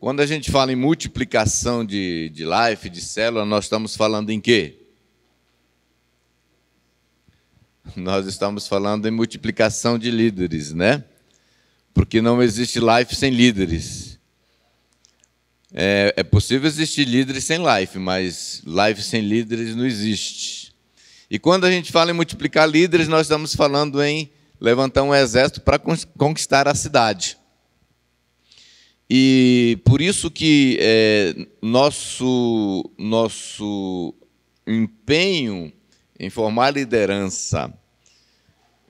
Quando a gente fala em multiplicação de, de life, de célula, nós estamos falando em quê? Nós estamos falando em multiplicação de líderes, né? Porque não existe life sem líderes. É, é possível existir líderes sem life, mas life sem líderes não existe. E quando a gente fala em multiplicar líderes, nós estamos falando em levantar um exército para conquistar a cidade. E por isso que é, nosso, nosso empenho em formar liderança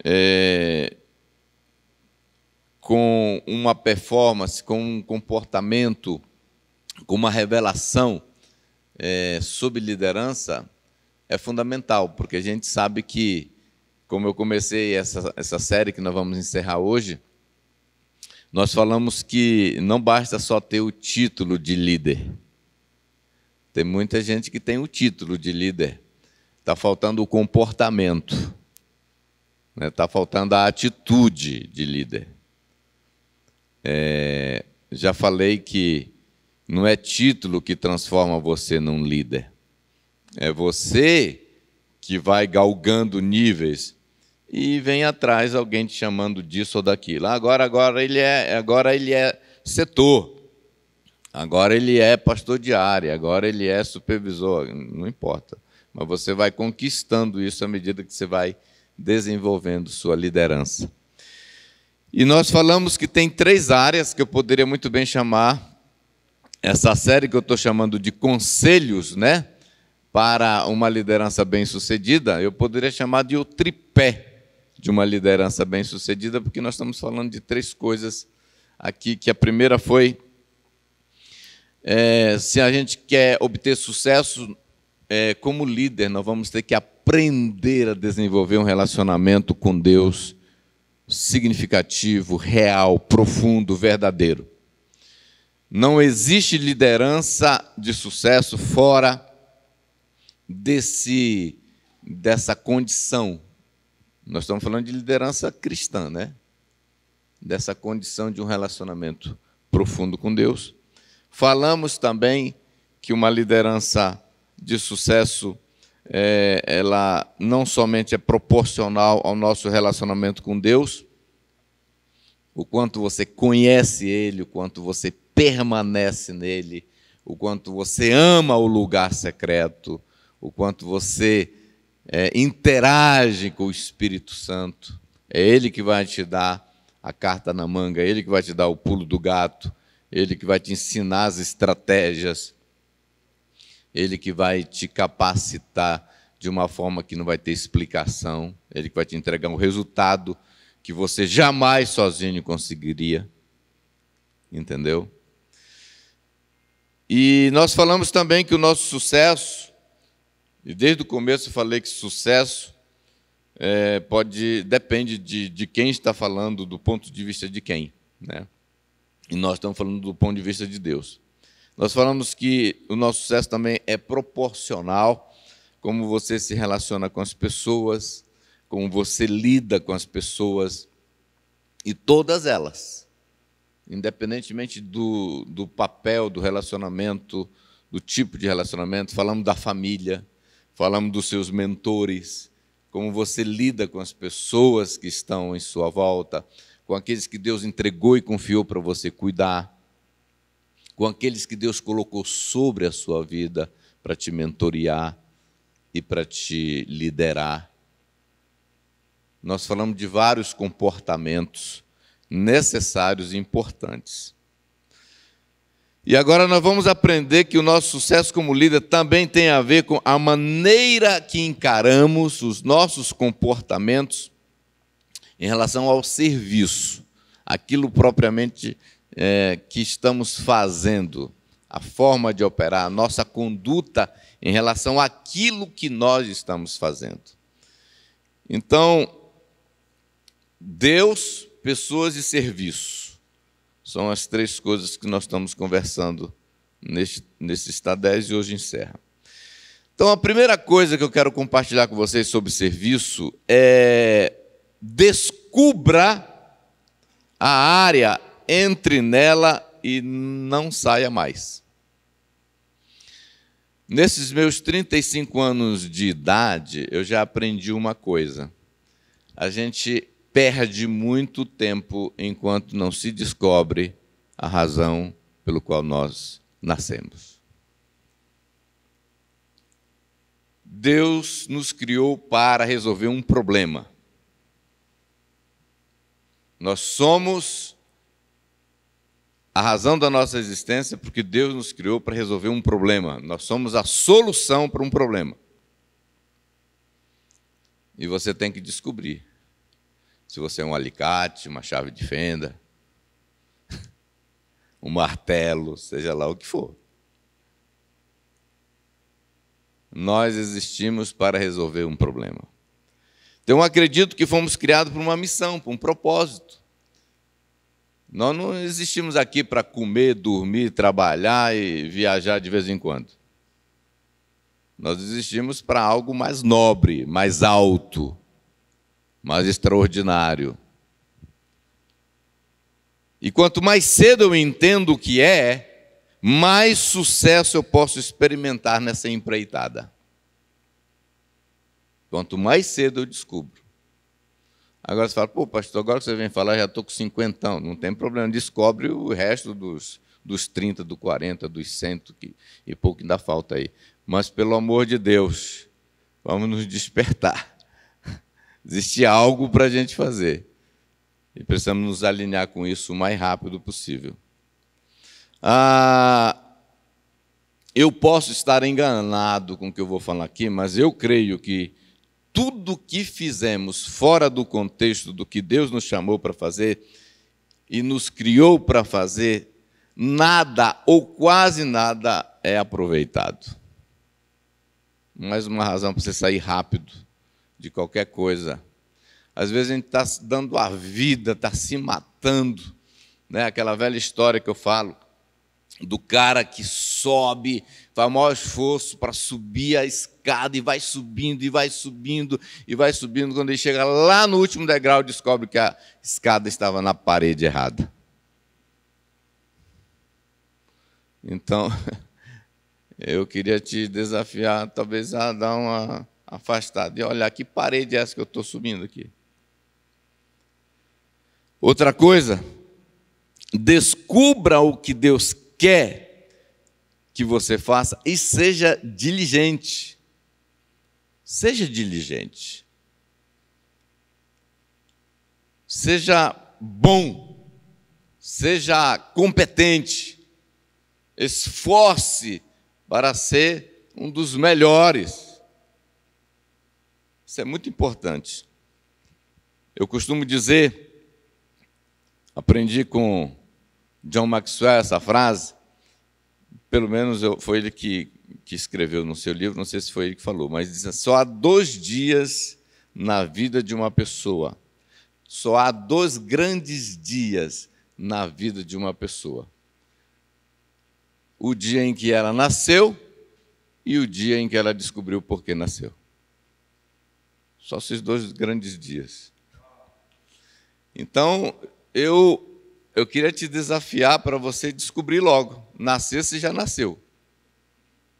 é, com uma performance, com um comportamento, com uma revelação é, sobre liderança é fundamental, porque a gente sabe que, como eu comecei essa, essa série que nós vamos encerrar hoje, nós falamos que não basta só ter o título de líder. Tem muita gente que tem o título de líder. Está faltando o comportamento. Está né? Tá faltando a atitude de líder. É, já falei que não é título que transforma você num líder. É você que vai galgando níveis e vem atrás alguém te chamando disso ou daquilo. Ah, agora, agora ele é, agora ele é setor. Agora ele é pastor de área, agora ele é supervisor, não importa. Mas você vai conquistando isso à medida que você vai desenvolvendo sua liderança. E nós falamos que tem três áreas que eu poderia muito bem chamar essa série que eu estou chamando de conselhos, né? Para uma liderança bem-sucedida, eu poderia chamar de o tripé de uma liderança bem-sucedida, porque nós estamos falando de três coisas aqui, que a primeira foi é, se a gente quer obter sucesso é, como líder, nós vamos ter que aprender a desenvolver um relacionamento com Deus significativo, real, profundo, verdadeiro. Não existe liderança de sucesso fora desse dessa condição nós estamos falando de liderança cristã, né? Dessa condição de um relacionamento profundo com Deus. Falamos também que uma liderança de sucesso é, ela não somente é proporcional ao nosso relacionamento com Deus, o quanto você conhece Ele, o quanto você permanece nele, o quanto você ama o lugar secreto, o quanto você é, interage com o Espírito Santo. É Ele que vai te dar a carta na manga, é Ele que vai te dar o pulo do gato, é Ele que vai te ensinar as estratégias, é Ele que vai te capacitar de uma forma que não vai ter explicação, é Ele que vai te entregar um resultado que você jamais sozinho conseguiria. Entendeu? E nós falamos também que o nosso sucesso e desde o começo eu falei que sucesso é, pode depende de, de quem está falando, do ponto de vista de quem. Né? E nós estamos falando do ponto de vista de Deus. Nós falamos que o nosso sucesso também é proporcional como você se relaciona com as pessoas, como você lida com as pessoas, e todas elas, independentemente do, do papel, do relacionamento, do tipo de relacionamento, falamos da família, falamos dos seus mentores, como você lida com as pessoas que estão em sua volta, com aqueles que Deus entregou e confiou para você cuidar, com aqueles que Deus colocou sobre a sua vida para te mentorear e para te liderar. Nós falamos de vários comportamentos necessários e importantes. E agora nós vamos aprender que o nosso sucesso como líder também tem a ver com a maneira que encaramos os nossos comportamentos em relação ao serviço, aquilo propriamente é, que estamos fazendo, a forma de operar, a nossa conduta em relação àquilo que nós estamos fazendo. Então, Deus, pessoas e serviço. São as três coisas que nós estamos conversando neste, nesse Estadés e hoje encerra. Então, a primeira coisa que eu quero compartilhar com vocês sobre serviço é descubra a área, entre nela e não saia mais. Nesses meus 35 anos de idade, eu já aprendi uma coisa. A gente perde muito tempo enquanto não se descobre a razão pelo qual nós nascemos. Deus nos criou para resolver um problema. Nós somos a razão da nossa existência porque Deus nos criou para resolver um problema. Nós somos a solução para um problema. E você tem que descobrir se você é um alicate, uma chave de fenda, um martelo, seja lá o que for. Nós existimos para resolver um problema. Então, acredito que fomos criados por uma missão, por um propósito. Nós não existimos aqui para comer, dormir, trabalhar e viajar de vez em quando. Nós existimos para algo mais nobre, mais alto, mas extraordinário. E quanto mais cedo eu entendo o que é, mais sucesso eu posso experimentar nessa empreitada. Quanto mais cedo eu descubro. Agora você fala, pô, pastor, agora que você vem falar, já estou com cinquentão. Não tem problema, descobre o resto dos, dos 30, do 40, dos 100 que, e pouco que dá falta aí. Mas, pelo amor de Deus, vamos nos despertar. Existe algo para a gente fazer. E precisamos nos alinhar com isso o mais rápido possível. Ah, eu posso estar enganado com o que eu vou falar aqui, mas eu creio que tudo que fizemos fora do contexto do que Deus nos chamou para fazer e nos criou para fazer, nada ou quase nada é aproveitado. Mais uma razão para você sair rápido de qualquer coisa. Às vezes a gente está dando a vida, está se matando. Né? Aquela velha história que eu falo do cara que sobe, faz o maior esforço para subir a escada e vai subindo, e vai subindo, e vai subindo. Quando ele chega lá no último degrau, descobre que a escada estava na parede errada. Então, eu queria te desafiar, talvez, a dar uma afastado. E olhar que parede é essa que eu estou subindo aqui. Outra coisa, descubra o que Deus quer que você faça e seja diligente. Seja diligente. Seja bom. Seja competente. Esforce para ser um dos melhores. Isso é muito importante. Eu costumo dizer, aprendi com John Maxwell essa frase, pelo menos eu, foi ele que, que escreveu no seu livro, não sei se foi ele que falou, mas diz assim, só há dois dias na vida de uma pessoa, só há dois grandes dias na vida de uma pessoa: o dia em que ela nasceu e o dia em que ela descobriu por que nasceu. Só esses dois grandes dias. Então, eu eu queria te desafiar para você descobrir logo. Nascer, se já nasceu.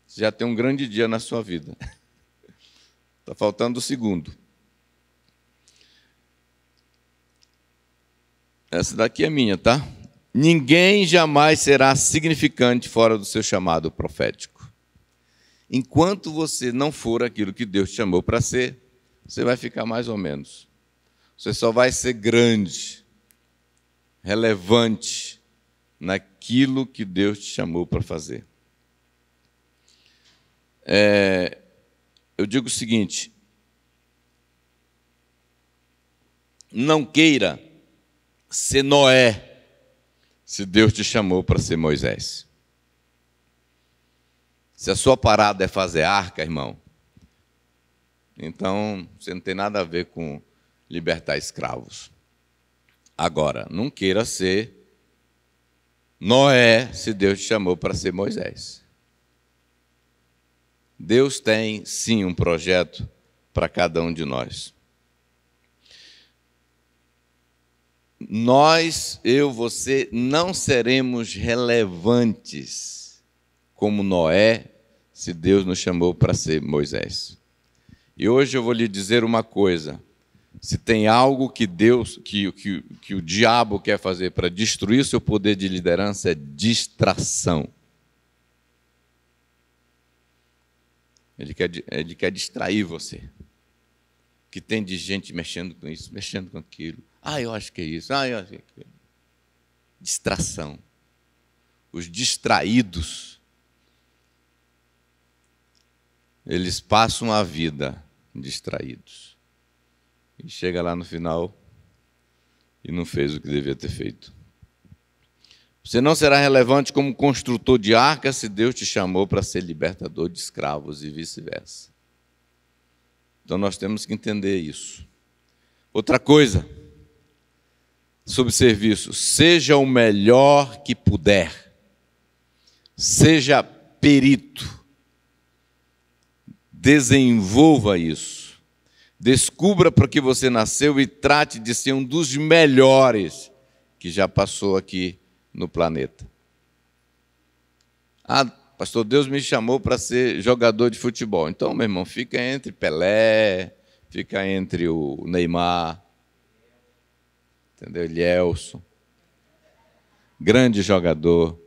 Você já tem um grande dia na sua vida. Está faltando o segundo. Essa daqui é minha, tá? Ninguém jamais será significante fora do seu chamado profético. Enquanto você não for aquilo que Deus te chamou para ser, você vai ficar mais ou menos. Você só vai ser grande, relevante naquilo que Deus te chamou para fazer. É, eu digo o seguinte: não queira ser Noé, se Deus te chamou para ser Moisés. Se a sua parada é fazer arca, irmão, então, você não tem nada a ver com libertar escravos. Agora, não queira ser Noé, se Deus te chamou para ser Moisés. Deus tem sim um projeto para cada um de nós. Nós, eu, você, não seremos relevantes como Noé, se Deus nos chamou para ser Moisés. E hoje eu vou lhe dizer uma coisa: se tem algo que Deus, que, que, que o diabo quer fazer para destruir seu poder de liderança é distração. Ele quer, ele quer distrair você. Que tem de gente mexendo com isso, mexendo com aquilo. Ah, eu acho que é isso. Ah, eu acho que é aquilo. Distração. Os distraídos eles passam a vida distraídos. E chega lá no final e não fez o que devia ter feito. Você não será relevante como construtor de arca se Deus te chamou para ser libertador de escravos e vice-versa. Então nós temos que entender isso. Outra coisa sobre serviço: seja o melhor que puder, seja perito Desenvolva isso. Descubra para que você nasceu e trate de ser um dos melhores que já passou aqui no planeta. Ah, pastor, Deus me chamou para ser jogador de futebol. Então, meu irmão, fica entre Pelé, fica entre o Neymar, entendeu? Lielson, grande jogador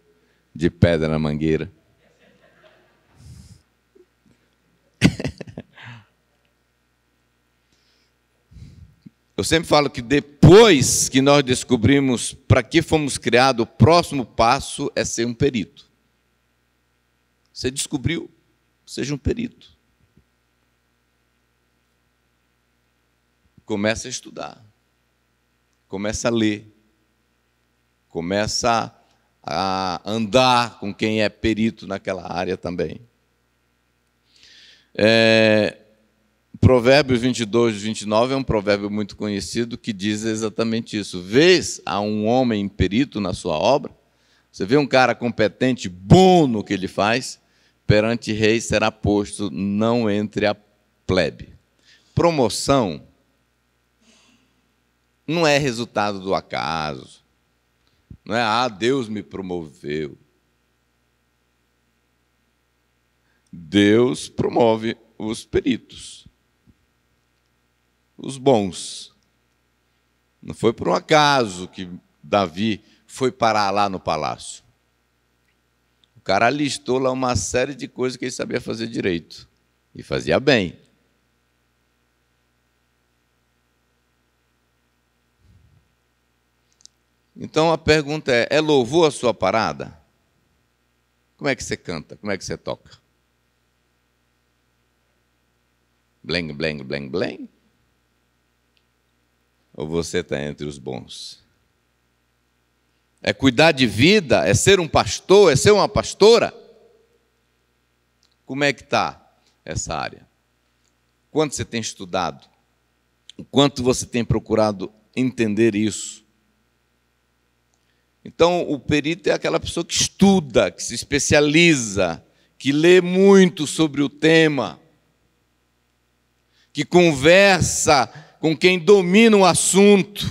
de pedra na mangueira. Eu sempre falo que depois que nós descobrimos para que fomos criados, o próximo passo é ser um perito. Você descobriu, seja um perito. Começa a estudar. Começa a ler. Começa a andar com quem é perito naquela área também. É, provérbio 22, 29 é um provérbio muito conhecido que diz exatamente isso. Vês a um homem perito na sua obra? Você vê um cara competente, bom no que ele faz, perante rei será posto, não entre a plebe. Promoção não é resultado do acaso. Não é, ah, Deus me promoveu. Deus promove os peritos os bons. Não foi por um acaso que Davi foi parar lá no palácio. O cara listou lá uma série de coisas que ele sabia fazer direito e fazia bem. Então a pergunta é: é louvor a sua parada? Como é que você canta? Como é que você toca? Bleng, bleng, bleng, bleng? ou você está entre os bons? É cuidar de vida? É ser um pastor? É ser uma pastora? Como é que está essa área? Quanto você tem estudado? O quanto você tem procurado entender isso? Então, o perito é aquela pessoa que estuda, que se especializa, que lê muito sobre o tema, que conversa com quem domina o assunto.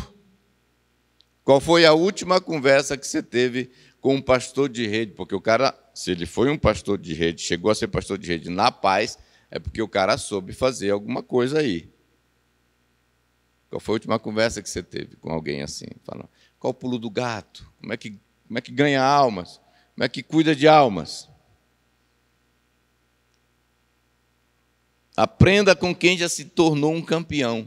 Qual foi a última conversa que você teve com um pastor de rede? Porque o cara, se ele foi um pastor de rede, chegou a ser pastor de rede na paz, é porque o cara soube fazer alguma coisa aí. Qual foi a última conversa que você teve com alguém assim? Falando, qual o pulo do gato? Como é, que, como é que ganha almas? Como é que cuida de almas? Aprenda com quem já se tornou um campeão.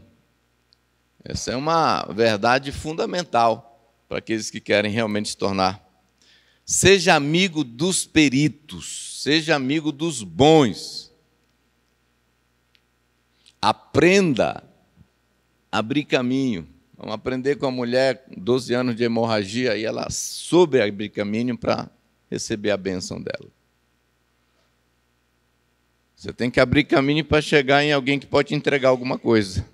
Essa é uma verdade fundamental para aqueles que querem realmente se tornar. Seja amigo dos peritos, seja amigo dos bons. Aprenda a abrir caminho. Vamos aprender com a mulher, 12 anos de hemorragia, e ela soube abrir caminho para receber a bênção dela. Você tem que abrir caminho para chegar em alguém que pode te entregar alguma coisa.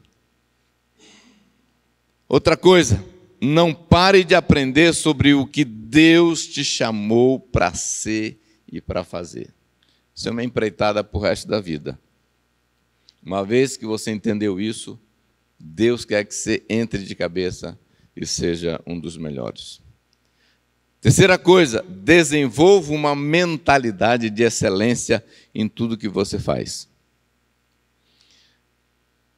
Outra coisa, não pare de aprender sobre o que Deus te chamou para ser e para fazer. Isso é uma empreitada para o resto da vida. Uma vez que você entendeu isso, Deus quer que você entre de cabeça e seja um dos melhores. Terceira coisa, desenvolva uma mentalidade de excelência em tudo que você faz.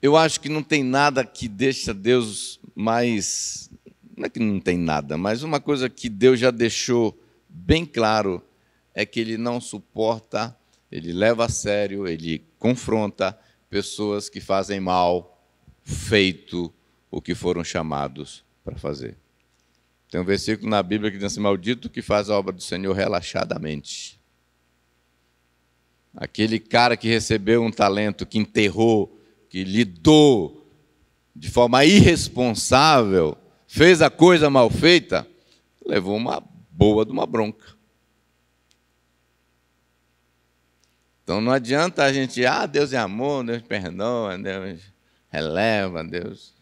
Eu acho que não tem nada que deixa Deus mais. Não é que não tem nada, mas uma coisa que Deus já deixou bem claro é que Ele não suporta, Ele leva a sério, Ele confronta pessoas que fazem mal, feito o que foram chamados para fazer. Tem um versículo na Bíblia que diz assim: Maldito que faz a obra do Senhor relaxadamente. Aquele cara que recebeu um talento, que enterrou, que lidou de forma irresponsável, fez a coisa mal feita, levou uma boa de uma bronca. Então não adianta a gente, ah, Deus é amor, Deus perdoa, Deus releva, Deus.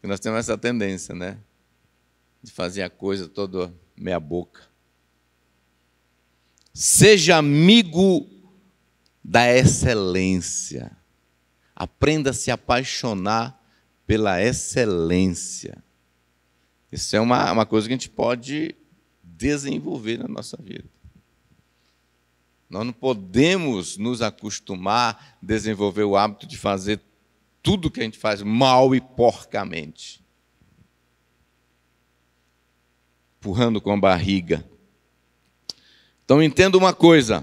nós temos essa tendência, né? De fazer a coisa toda meia boca. Seja amigo da excelência. Aprenda a se apaixonar pela excelência. Isso é uma, uma coisa que a gente pode desenvolver na nossa vida. Nós não podemos nos acostumar, desenvolver o hábito de fazer tudo que a gente faz mal e porcamente. Empurrando com a barriga. Então entenda uma coisa: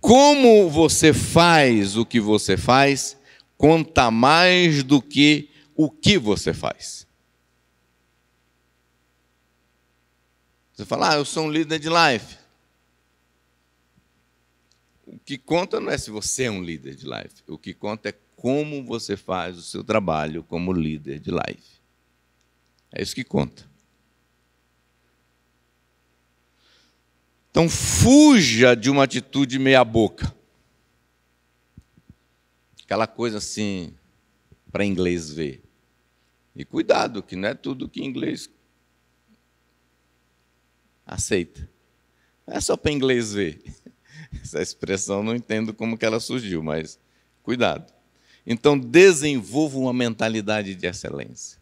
como você faz o que você faz, conta mais do que o que você faz. Você fala, ah, eu sou um líder de life. O que conta não é se você é um líder de life. O que conta é como você faz o seu trabalho como líder de life. É isso que conta. Então fuja de uma atitude meia-boca. Aquela coisa assim, para inglês ver. E cuidado, que não é tudo que inglês aceita. Não é só para inglês ver. Essa expressão não entendo como que ela surgiu, mas cuidado. Então desenvolva uma mentalidade de excelência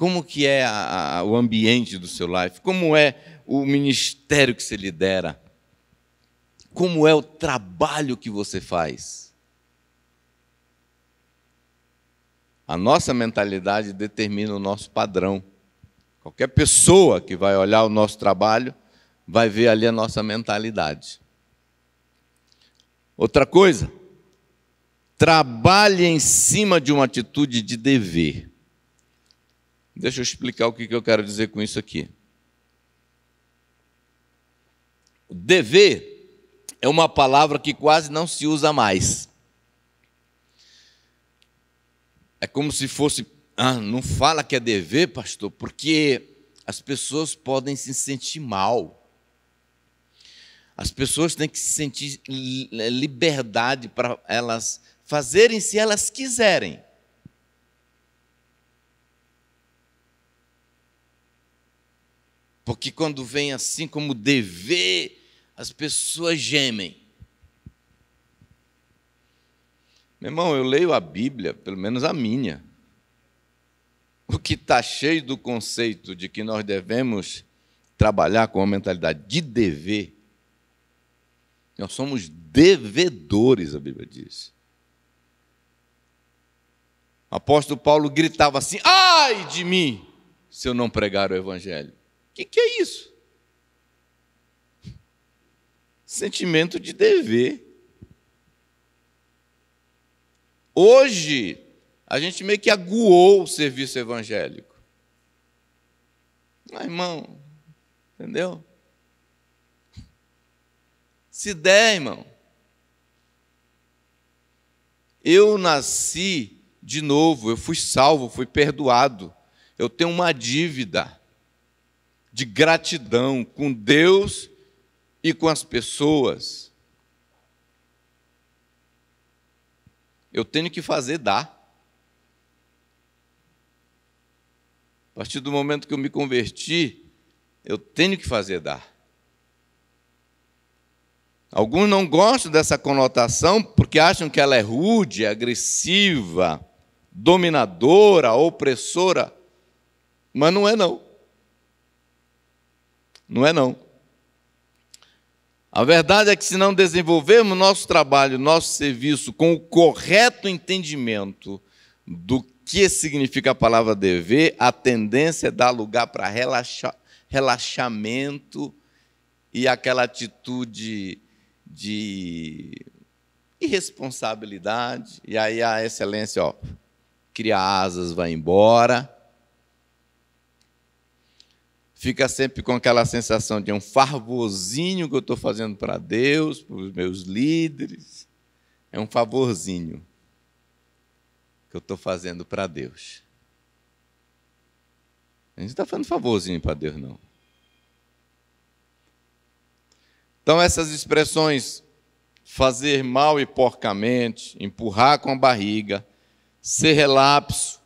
como que é a, a, o ambiente do seu life, como é o ministério que você lidera, como é o trabalho que você faz. A nossa mentalidade determina o nosso padrão. Qualquer pessoa que vai olhar o nosso trabalho vai ver ali a nossa mentalidade. Outra coisa, trabalhe em cima de uma atitude de dever. Deixa eu explicar o que eu quero dizer com isso aqui. Dever é uma palavra que quase não se usa mais. É como se fosse. Ah, não fala que é dever, pastor, porque as pessoas podem se sentir mal. As pessoas têm que se sentir eh, liberdade para elas fazerem se elas quiserem. Porque quando vem assim como dever, as pessoas gemem. Meu irmão, eu leio a Bíblia, pelo menos a minha. O que está cheio do conceito de que nós devemos trabalhar com a mentalidade de dever. Nós somos devedores, a Bíblia diz. O apóstolo Paulo gritava assim: ai de mim, se eu não pregar o Evangelho. O que, que é isso? Sentimento de dever. Hoje, a gente meio que aguou o serviço evangélico. Mas, irmão, entendeu? Se der, irmão. Eu nasci de novo, eu fui salvo, fui perdoado. Eu tenho uma dívida de gratidão com Deus e com as pessoas. Eu tenho que fazer dar. A partir do momento que eu me converti, eu tenho que fazer dar. Alguns não gostam dessa conotação porque acham que ela é rude, agressiva, dominadora, opressora, mas não é não. Não é não. A verdade é que se não desenvolvermos nosso trabalho, nosso serviço com o correto entendimento do que significa a palavra dever, a tendência é dar lugar para relaxa, relaxamento e aquela atitude de irresponsabilidade. E aí a excelência, ó, cria asas, vai embora fica sempre com aquela sensação de um favorzinho que eu estou fazendo para Deus, para os meus líderes. É um favorzinho que eu estou fazendo para Deus. A gente está fazendo favorzinho para Deus, não. Então, essas expressões fazer mal e porcamente, empurrar com a barriga, ser relapso,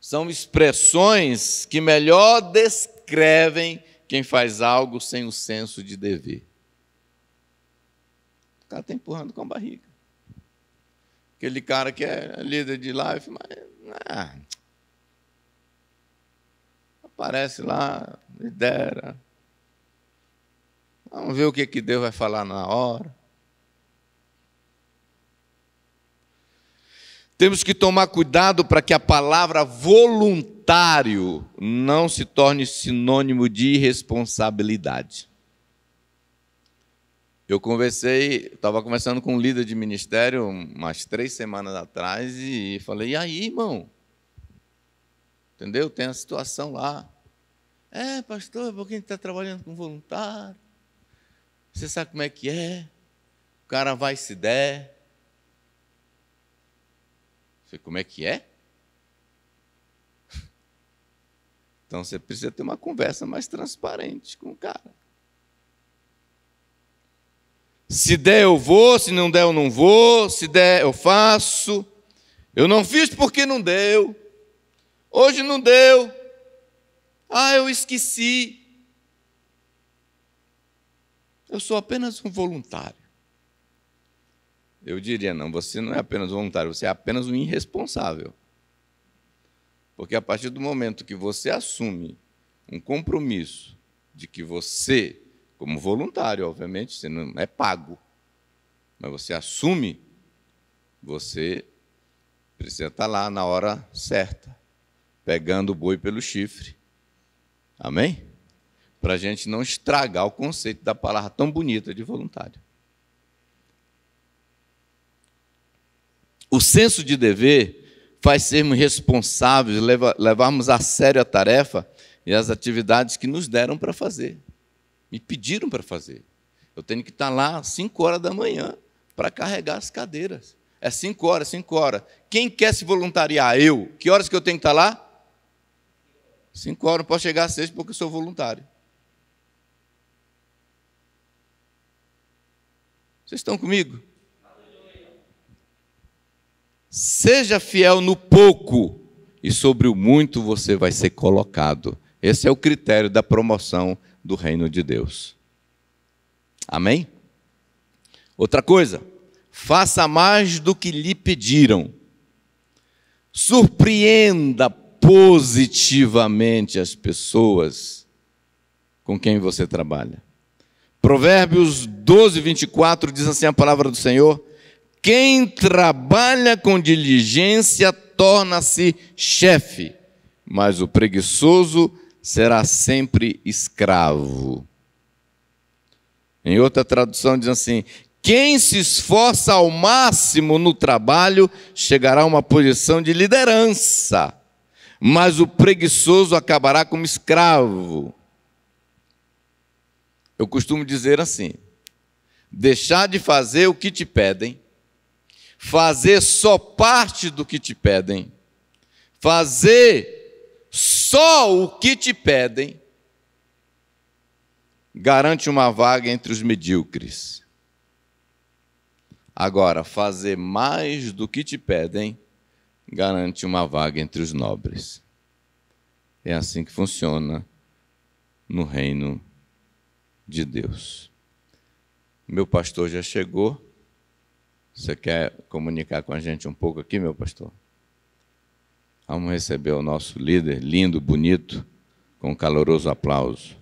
são expressões que melhor descrevem quem faz algo sem o senso de dever. O cara está empurrando com a barriga. Aquele cara que é líder de life, mas. Ah, aparece lá, lidera. Vamos ver o que, que Deus vai falar na hora. Temos que tomar cuidado para que a palavra voluntário não se torne sinônimo de irresponsabilidade. Eu conversei, estava conversando com um líder de ministério umas três semanas atrás e falei: e aí, irmão? Entendeu? Tem a situação lá. É, pastor, é porque a gente está trabalhando com voluntário. Você sabe como é que é? O cara vai se der, Falei, como é que é? Então você precisa ter uma conversa mais transparente com o cara. Se der, eu vou, se não der, eu não vou, se der, eu faço. Eu não fiz porque não deu. Hoje não deu. Ah, eu esqueci. Eu sou apenas um voluntário. Eu diria, não, você não é apenas voluntário, você é apenas um irresponsável. Porque a partir do momento que você assume um compromisso de que você, como voluntário, obviamente, você não é pago, mas você assume, você precisa estar lá na hora certa, pegando o boi pelo chifre. Amém? Para a gente não estragar o conceito da palavra tão bonita de voluntário. O senso de dever faz sermos responsáveis, levarmos a sério a tarefa e as atividades que nos deram para fazer, me pediram para fazer. Eu tenho que estar lá às 5 horas da manhã para carregar as cadeiras. É 5 horas, 5 horas. Quem quer se voluntariar? Eu. Que horas que eu tenho que estar lá? 5 horas, não posso chegar às 6 porque eu sou voluntário. Vocês estão comigo? Seja fiel no pouco, e sobre o muito você vai ser colocado. Esse é o critério da promoção do reino de Deus. Amém? Outra coisa, faça mais do que lhe pediram. Surpreenda positivamente as pessoas com quem você trabalha. Provérbios 12, 24 diz assim a palavra do Senhor: quem trabalha com diligência torna-se chefe, mas o preguiçoso será sempre escravo. Em outra tradução diz assim: quem se esforça ao máximo no trabalho chegará a uma posição de liderança, mas o preguiçoso acabará como escravo. Eu costumo dizer assim: deixar de fazer o que te pedem fazer só parte do que te pedem, fazer só o que te pedem, garante uma vaga entre os medíocres. Agora, fazer mais do que te pedem garante uma vaga entre os nobres. É assim que funciona no reino de Deus. Meu pastor já chegou. Você quer comunicar com a gente um pouco aqui, meu pastor? Vamos receber o nosso líder, lindo, bonito, com um caloroso aplauso.